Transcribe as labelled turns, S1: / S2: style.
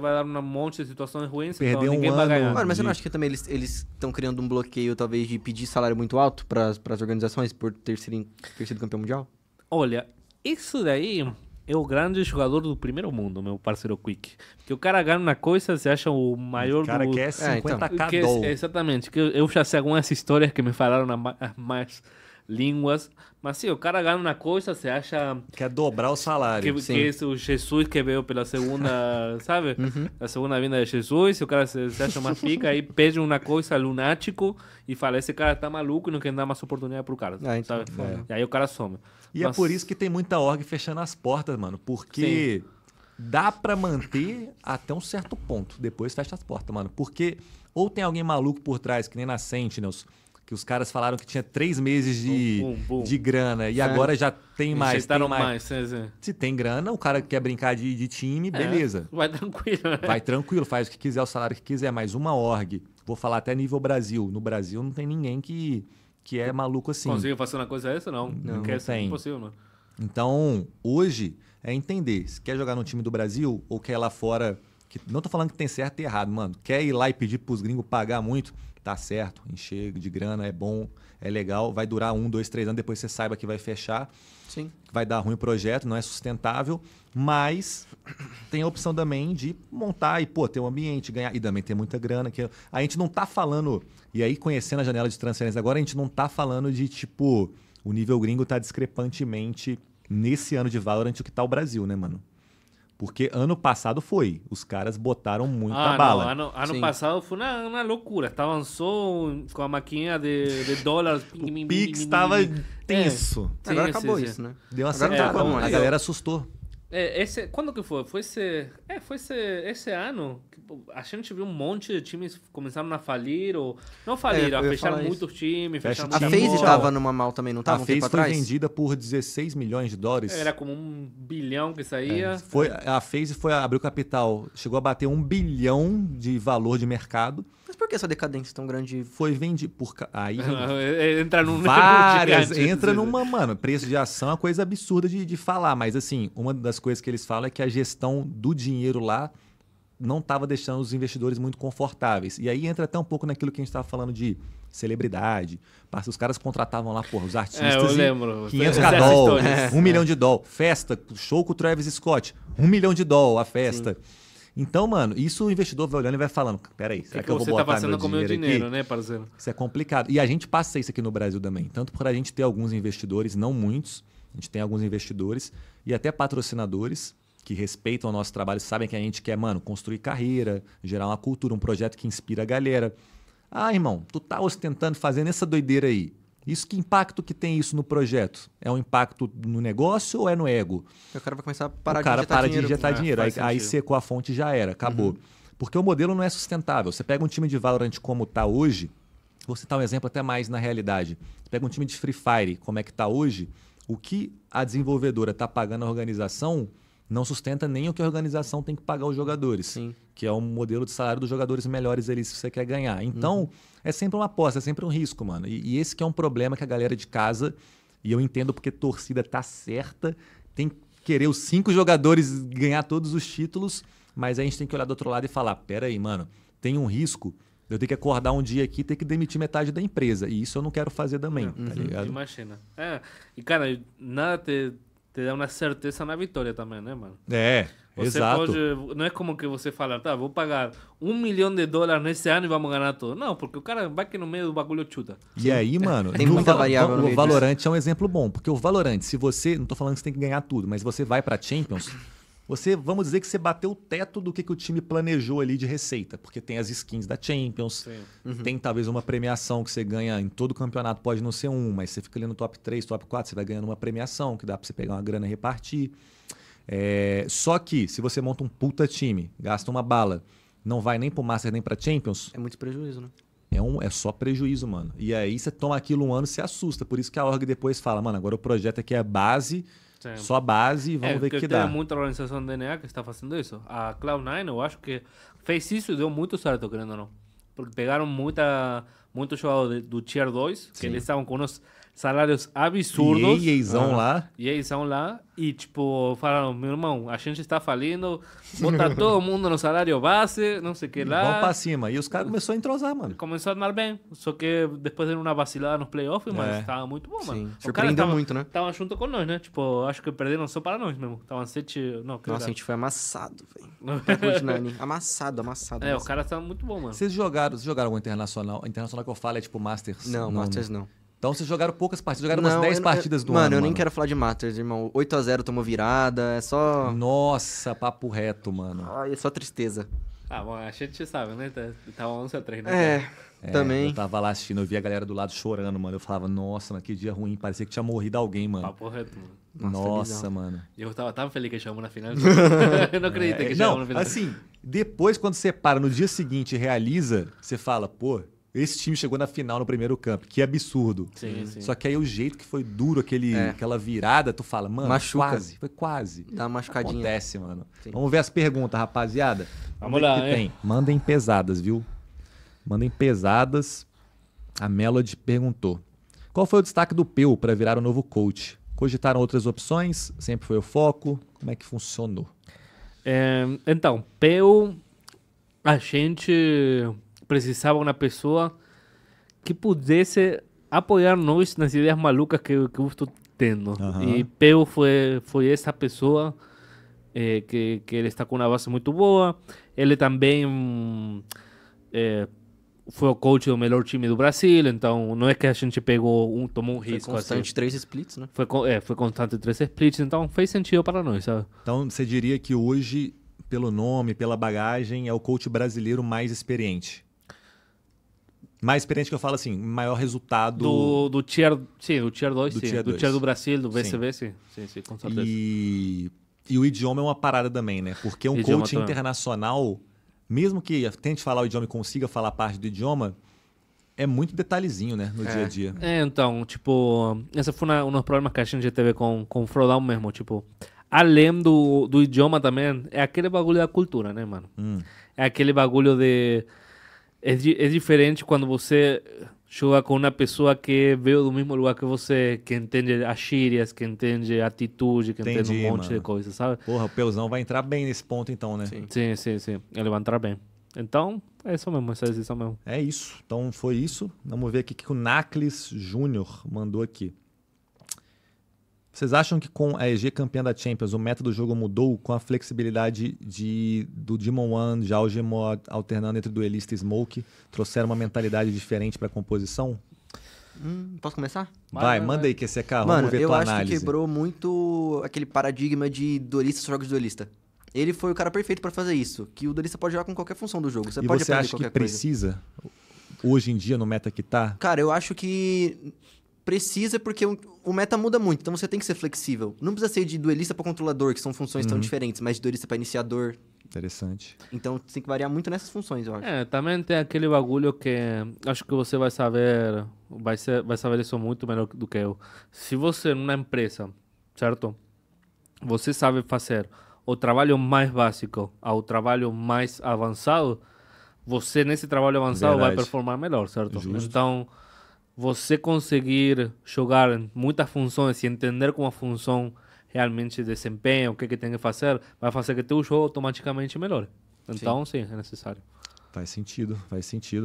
S1: vai dar um monte de situações ruins, então Perdeu então ninguém um vai ganhar. Mano, mas você não acha
S2: que também eles estão criando um bloqueio, talvez, de pedir salário muito alto para as organizações por ter sido, ter sido campeão mundial?
S1: Olha, isso daí é o grande jogador do primeiro mundo, meu parceiro Quick. Porque o cara ganha uma coisa, você acha o maior o cara do... quer 50k é, então. que, é Exatamente. Que eu já sei algumas histórias que me falaram mais línguas. Mas sim, o cara ganha uma coisa, você acha. Quer dobrar o salário. Que, sim. que é o Jesus que veio pela segunda, sabe? Uhum. A segunda vinda de Jesus, o cara se, se acha uma pica, aí pede uma coisa lunático
S2: e fala: esse cara tá maluco
S1: e não quer dar mais oportunidade pro cara. Ah,
S2: então, é. E aí o cara some. E é Mas... é por isso que tem muita org fechando as portas, mano. Porque. Sim. Dá para manter até um certo ponto. Depois fecha as portas, mano. Porque ou tem alguém maluco por trás, que nem na Sentinels, né, que os caras falaram que tinha três meses de, de grana e é. agora já tem mais. Tem mais. mais é, é. Se tem grana, o cara quer brincar de, de time, é, beleza. Vai
S1: tranquilo. Né? Vai
S2: tranquilo, faz o que quiser, o salário que quiser, mas uma org. Vou falar até nível Brasil. No Brasil não tem ninguém que, que é maluco assim. Consigo
S1: fazer uma coisa essa? Não. Não, não quer, impossível, mano.
S2: Então, hoje é entender se quer jogar no time do Brasil ou quer ir lá fora. Que, não tô falando que tem certo e errado, mano. Quer ir lá e pedir pros gringos pagar muito? tá certo, encher de grana é bom, é legal, vai durar um, dois, três anos, depois você saiba que vai fechar. Sim. Vai dar ruim o projeto, não é sustentável, mas tem a opção também de montar e, pô, ter um ambiente, ganhar. E também ter muita grana. Que a gente não tá falando. E aí, conhecendo a janela de transferência agora, a gente não tá falando de tipo. O nível gringo tá discrepantemente nesse ano de Valorant o que tá o Brasil, né, mano? Porque ano passado foi. Os caras botaram muita ah, bala. Não, ano, ano
S1: passado foi uma, uma loucura. Estavam só com a maquinha de, de dólares. o Pix estava tenso. É, Agora sim, acabou sim, isso, sim. né? Deu uma Agora, é, acabou, A galera assustou. É, esse, quando que foi? Foi esse foi esse, esse ano? A gente viu um monte de times começaram a falir ou não faliram, é, fecharam muitos times, é, fecharam time. A FaZe estava numa mal também, não estava? A um FaZe foi atrás?
S2: vendida por 16 milhões de dólares. Era como
S1: um bilhão que saía. É, foi,
S2: a FaZe foi abriu capital, chegou a bater um bilhão de valor de mercado. Mas por que essa decadência tão grande? Foi vendida por aí
S1: entra num várias, entra
S2: numa, mano, preço de ação é uma coisa absurda de, de falar, mas assim, uma das coisas que eles falam é que a gestão do dinheiro lá não estava deixando os investidores muito confortáveis. E aí entra até um pouco naquilo que a gente estava falando de celebridade. os caras contratavam lá, porra, os artistas. É, eu lembro. 500 k doll, é. 1 milhão de dólar, Festa, show com o Travis Scott. 1 milhão de dólar a festa. Sim. Então, mano, isso o investidor vai olhando e vai falando: peraí, será que, que eu vou tá botar tá passando meu com dinheiro, meu dinheiro aqui? né, parceiro? Isso é complicado. E a gente passa isso aqui no Brasil também. Tanto por a gente ter alguns investidores, não muitos, a gente tem alguns investidores e até patrocinadores que respeitam o nosso trabalho, sabem que a gente quer, mano, construir carreira, gerar uma cultura, um projeto que inspira a galera. Ah, irmão, tu tá ostentando fazendo essa doideira aí. Isso que impacto que tem isso no projeto? É um impacto no negócio ou é no ego?
S1: O cara vai começar a parar o cara de injetar para dinheiro. De injetar é, dinheiro. aí, aí, secou
S2: a fonte já era, acabou. Uhum. Porque o modelo não é sustentável. Você pega um time de Valorant como está hoje, vou citar um exemplo até mais na realidade. Você pega um time de Free Fire como é que está hoje, o que a desenvolvedora está pagando à organização não sustenta nem o que a organização tem que pagar aos jogadores, Sim. que é o modelo de salário dos jogadores melhores ali se você quer ganhar. Então, uhum. é sempre uma aposta, é sempre um risco, mano. E, e, esse que é um problema que a galera de casa, e eu entendo porque torcida tá certa, tem que querer os cinco jogadores ganhar todos os títulos, mas a gente tem que olhar do outro lado e falar, pera aí, mano, tem um risco eu tenho que acordar um dia aqui e ter que demitir metade da empresa. E isso eu não quero fazer também, é. tá uhum. tá ligado?
S1: Imagina. É, e cara, nada te dá uma certeza na vitória também, né, mano? É, você exato. Pode, não é como que você fala, tá, vou pagar um milhão de dólares nesse ano e vamos ganhar tudo. Não, porque o cara vai que no meio do bagulho
S2: chuta. E aí, mano, tem muita val variável. O, o é um exemplo bom, porque o valorante se você, não tô falando que você tem que ganhar tudo, mas você vai pra Champions... Você, vamos dizer que você bateu o teto do que, que o time planejou ali de receita, porque tem as skins da Champions, uhum. tem talvez uma premiação que você ganha em todo o campeonato, pode não ser um, mas você fica ali no top 3, top 4, você vai ganhando uma premiação que dá para você pegar uma grana e repartir. É... Só que se você monta um puta time, gasta uma bala, não vai nem pro Master nem pra Champions. É muito prejuízo, né? É, um, é só prejuízo, mano. E aí você toma aquilo um ano e se assusta. Por isso que a org depois fala, mano, agora o projeto aqui é base Sim. Só base e vamos é, ver o que, que dá. Tem
S1: muita organização de DNA que está fazendo isso. A Cloud9, eu acho que fez isso e deu muito certo, querendo ou não. Porque pegaram muita, muito jogador do Tier 2, Sim. que eles estavam com uns salários absurdos. E eizão ah, lá. E lá. E, tipo, falaram, meu irmão, a gente está falindo, botar todo mundo no salário base, não sei o que lá. Vamos pra
S2: cima. E os caras começaram a entrosar, mano. Começou a andar bem. Só
S1: que depois de uma vacilada nos playoffs, mas é. estava muito bom, mano. Sim. Surpreendeu tava, muito, né? Estavam junto com nós, né? Tipo, acho que perderam só para nós mesmo. Estavam sete... Não, Nossa, a gente foi amassado, velho. Né? amassado, amassado. É, amassado. o cara tá muito bom, mano.
S2: Vocês jogaram, vocês jogaram algum internacional? Internacional que eu falo é tipo Masters? Não, não Masters né? não. não. Então vocês jogaram poucas partidas, jogaram não, umas 10 partidas do ano. mano, eu nem quero falar de matters, irmão. 8x0 tomou virada, é só. Nossa, papo reto, mano. Ai, é só tristeza.
S1: Ah, bom, a gente sabe, né? Tava tá, tá 11x3, né? É. É, Também. Eu
S2: tava lá assistindo, eu vi a galera do lado chorando, mano. Eu falava, nossa, mano, que dia ruim. Parecia que tinha morrido alguém, mano. Papo reto, mano. Nossa, é nossa mano.
S1: eu tava, tava feliz que chamou na final. eu não acredito é, que chamou na final. Assim,
S2: depois quando você para no dia seguinte e realiza, você fala, pô, esse time chegou na final no primeiro campo, que absurdo. Sim, uhum. sim. Só que aí o jeito que foi duro aquele, é. aquela virada, tu fala, mano, Machuca. quase, foi quase. Dá uma machucadinha. Acontece, mano. Sim. Vamos ver as perguntas, rapaziada. Vamos lá, que hein? Mandem pesadas, viu? Mandem pesadas. A Melody perguntou: Qual foi o destaque do Peu para virar o um novo coach? Cogitaram outras opções? Sempre foi o foco? Como é que funcionou? É, então, Peu,
S1: a gente precisava uma pessoa que pudesse apoiar nós nas ideias malucas que, que eu estou tendo. E Peu foi, foi essa pessoa eh, que, que ele está com uma base muito boa. Ele também eh, foi o coach do melhor time do Brasil, então não é que a gente pegou um, tomou um foi risco. Foi assim. constante assim. três splits, né? Foi, é, foi constante três splits,
S2: então fez sentido para nós, sabe? Então você diria que hoje, pelo nome, pela bagagem, é o coach brasileiro mais experiente? Mais experiente que eu falo assim, maior resultado. Do, do Tier. Sim, do Tier 2, do Tier do do Brasil, do VCV, sim. Sim, sim, com certeza. E, e o idioma é uma parada também, né? Porque um coach também. internacional, mesmo que tente falar o idioma e consiga falar parte do idioma, é muito detalhezinho, né? No é. dia a é. dia.
S1: É, então, tipo, esse foi uma, um dos problemas que a gente teve com, com o Frodão mesmo, tipo além do, do idioma também, é aquele bagulho da cultura, né, mano? Hum. É aquele bagulho de é, é diferente quando você joga com uma pessoa que veio do mesmo lugar que você, que entende as gírias, que entende a atitude, que Entendi, entende um monte mano. de coisa, sabe? Porra, o Peuzão vai entrar bem nesse ponto então, né? Sim, sim, sim. sim. Ele
S2: vai entrar bem. Então, é isso mesmo, essa é decisão mesmo. É isso. Então foi isso. Vamos ver aqui o que o Nacles Júnior mandou aqui. Vocês acham que com a EG campeã da Champions o meta do jogo mudou com a flexibilidade de, do Demon One, de Algemor, alternando entre duelista e Smoke? Trouxeram uma mentalidade diferente para a composição? Hum, posso começar? Vai, vai manda aí, QCK, Mano, vamos ver eu tua acho análise. que quebrou muito aquele paradigma de duelista só joga de duelista. Ele foi o cara perfeito para fazer isso, que o duelista pode jogar com qualquer função do jogo. Você e pode você acha que coisa. precisa, hoje em dia, no meta que tá? Cara, eu acho que precisa porque o, meta muda muito, então você tem que ser flexível. Não precisa ser de duelista para controlador, que são funções uhum. tão diferentes, mas de duelista para iniciador. Interessante. Então tem que variar muito nessas funções, eu acho.
S1: É, também tem aquele bagulho que acho que você vai saber, vai, ser, vai saber isso muito melhor do que eu. Se você numa empresa, certo? Você sabe fazer o trabalho mais básico ao trabalho mais avançado, você nesse trabalho avançado Verdade. vai performar melhor, certo? Justo. Então, você conseguir jogar muitas funções e entender como a função realmente desempenha, o que, é que tem que fazer, vai fazer que teu jogo automaticamente melhore. Então, sim, sim é necessário.
S2: Faz sentido, faz sentido.